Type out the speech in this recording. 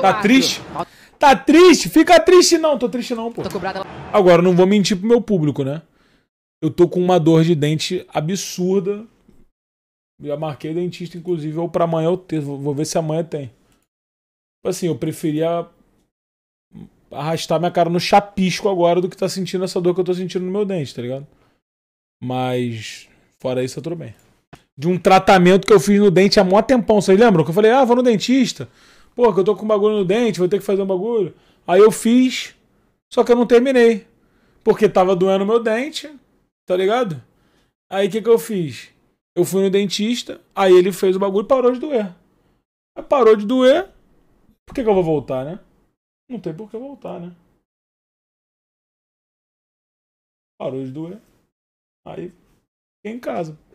Tá triste? Tá triste? Fica triste não, tô triste não, pô. Agora, não vou mentir pro meu público, né? Eu tô com uma dor de dente absurda. Já marquei dentista, inclusive, ou pra amanhã eu ter. Vou ver se amanhã tem. Tipo assim, eu preferia arrastar minha cara no chapisco agora do que tá sentindo essa dor que eu tô sentindo no meu dente, tá ligado? Mas, fora isso, tá tudo bem. De um tratamento que eu fiz no dente há mó tempão, vocês lembram? Que eu falei, ah, vou no dentista. Pô, que eu tô com um bagulho no dente, vou ter que fazer um bagulho. Aí eu fiz, só que eu não terminei. Porque tava doendo meu dente, tá ligado? Aí o que, que eu fiz? Eu fui no dentista, aí ele fez o bagulho e parou de doer. Aí parou de doer, por que, que eu vou voltar, né? Não tem por que voltar, né? Parou de doer. Aí em casa.